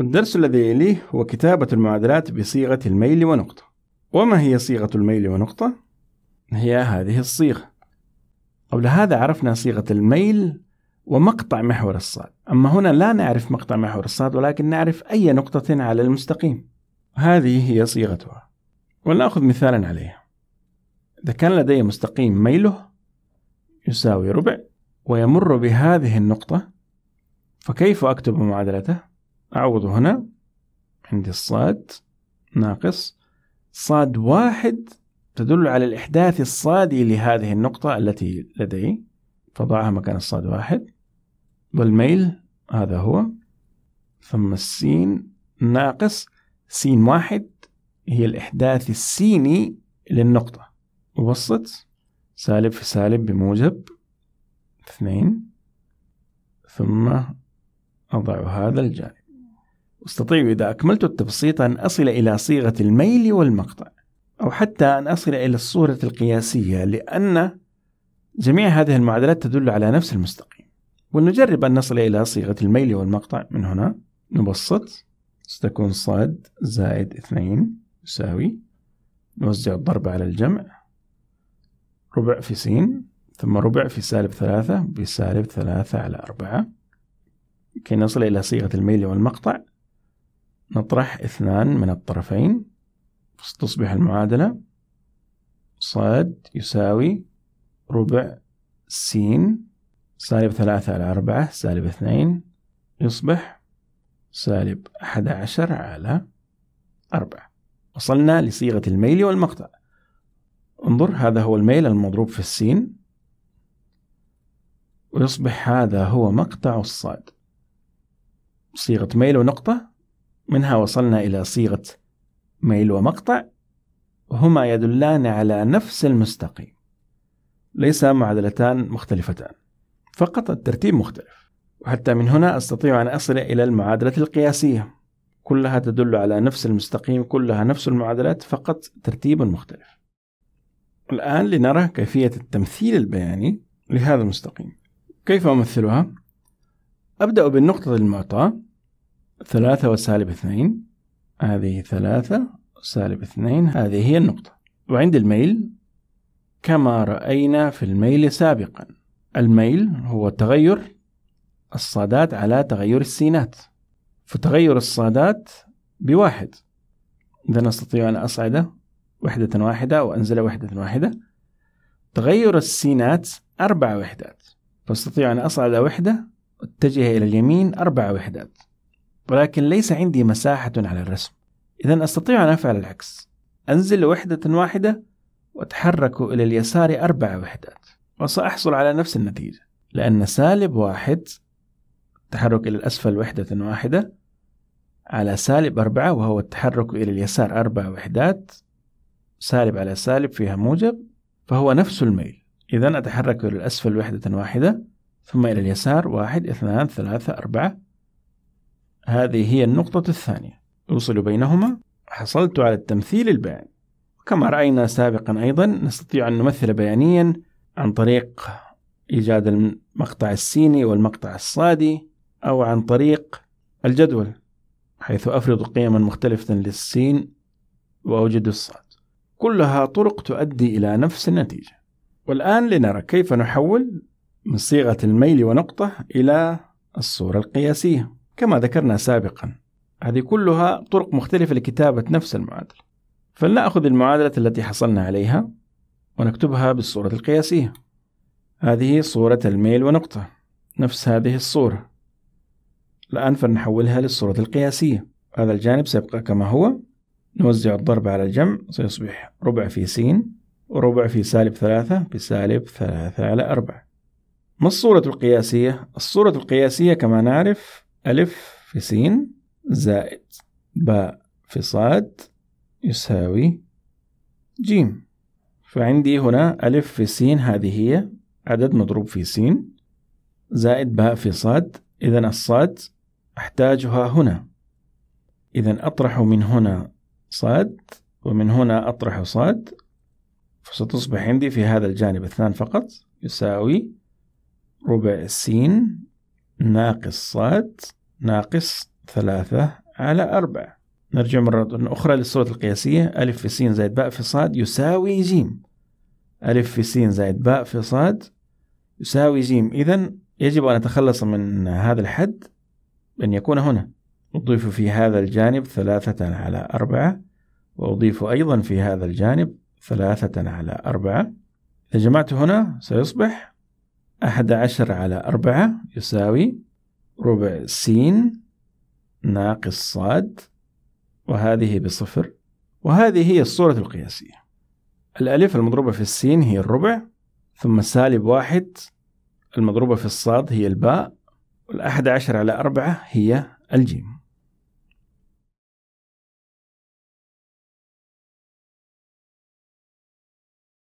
الدرس الذي يليه هو كتابة المعادلات بصيغة الميل ونقطة وما هي صيغة الميل ونقطة؟ هي هذه الصيغة قبل هذا عرفنا صيغة الميل ومقطع محور الصاد أما هنا لا نعرف مقطع محور الصاد ولكن نعرف أي نقطة على المستقيم هذه هي صيغتها ولنأخذ مثالا عليها إذا كان لدي مستقيم ميله يساوي ربع ويمر بهذه النقطة فكيف أكتب معادلته؟ أعوض هنا عندي الصاد ناقص صاد واحد تدل على الإحداث الصادي لهذه النقطة التي لدي فضعها مكان الصاد واحد والميل هذا هو ثم السين ناقص سين واحد هي الإحداث السيني للنقطة وسط سالب في سالب بموجب اثنين ثم أضع هذا الجانب أستطيع إذا أكملت التبسيط أن أصل إلى صيغة الميل والمقطع أو حتى أن أصل إلى الصورة القياسية لأن جميع هذه المعادلات تدل على نفس المستقيم ونجرب أن نصل إلى صيغة الميل والمقطع من هنا نبسط ستكون صاد زائد اثنين يساوي نوزع الضرب على الجمع ربع في س ثم ربع في سالب ثلاثة بسالب ثلاثة على أربعة كي نصل إلى صيغة الميل والمقطع نطرح اثنان من الطرفين تصبح المعادلة صاد يساوي ربع س سالب ثلاثة على أربعة سالب اثنين يصبح سالب أحد عشر على أربعة وصلنا لصيغة الميل والمقطع انظر هذا هو الميل المضروب في السين ويصبح هذا هو مقطع الصاد صيغة ميل ونقطة منها وصلنا إلى صيغة ميل ومقطع هما يدلان على نفس المستقيم ليس معادلتان مختلفتان فقط الترتيب مختلف وحتى من هنا أستطيع أن أصل إلى المعادلة القياسية كلها تدل على نفس المستقيم كلها نفس المعادلات فقط ترتيب مختلف الآن لنرى كيفية التمثيل البياني لهذا المستقيم كيف أمثلها؟ أبدأ بالنقطة المعطاة ثلاثة وسالب اثنين هذه ثلاثة وسالب اثنين هذه هي النقطة وعند الميل كما رأينا في الميل سابقا الميل هو تغير الصادات على تغير السينات فتغير الصادات بواحد إذا أستطيع أن أصعد وحدة واحدة وأنزل وحدة واحدة تغير السينات أربع وحدات فأستطيع أن أصعد وحدة واتجه إلى اليمين أربع وحدات ولكن ليس عندي مساحة على الرسم إذا أستطيع أن أفعل العكس أنزل وحدة واحدة وأتحرك إلى اليسار أربع وحدات وسأحصل على نفس النتيجة لأن سالب واحد التحرك إلى الأسفل وحدة واحدة على سالب أربعة وهو التحرك إلى اليسار أربع وحدات سالب على سالب فيها موجب فهو نفس الميل إذا أتحرك إلى الأسفل وحدة واحدة ثم إلى اليسار واحد اثنان ثلاثة أربعة هذه هي النقطة الثانية أوصل بينهما حصلت على التمثيل البياني كما رأينا سابقا أيضا نستطيع أن نمثل بيانيا عن طريق إيجاد المقطع السيني والمقطع الصادي أو عن طريق الجدول حيث أفرض قيما مختلفة للسين وأوجد الصاد كلها طرق تؤدي إلى نفس النتيجة والآن لنرى كيف نحول من صيغة الميل ونقطة إلى الصورة القياسية كما ذكرنا سابقا هذه كلها طرق مختلفة لكتابة نفس المعادلة فلنأخذ المعادلة التي حصلنا عليها ونكتبها بالصورة القياسية هذه صورة الميل ونقطة نفس هذه الصورة الآن فلنحولها للصورة القياسية هذا الجانب سيبقى كما هو نوزع الضرب على الجمع سيصبح ربع في س وربع في سالب ثلاثة بسالب ثلاثة على أربعة ما الصورة القياسية؟ الصورة القياسية كما نعرف ألف في س زائد باء في صاد يساوي جيم فعندي هنا ألف في س هذه هي عدد مضروب في س زائد باء في صاد إذا الصاد أحتاجها هنا إذا أطرح من هنا صاد ومن هنا أطرح صاد فستصبح عندي في هذا الجانب اثنان فقط يساوي ربع سين ناقص صاد ناقص ثلاثة على أربعة نرجع مرة أخرى للصورة القياسية ألف في س زائد باء في صاد يساوي جيم ألف في س زائد باء في صاد يساوي جيم إذا يجب أن أتخلص من هذا الحد أن يكون هنا أضيف في هذا الجانب ثلاثة على أربعة وأضيف أيضا في هذا الجانب ثلاثة على أربعة إذا جمعت هنا سيصبح أحد عشر على أربعة يساوي ربع س ناقص صاد وهذه بصفر وهذه هي الصورة القياسية الألف المضروبة في السين هي الربع ثم سالب واحد المضروبة في الصاد هي الباء والأحد عشر على أربعة هي الجيم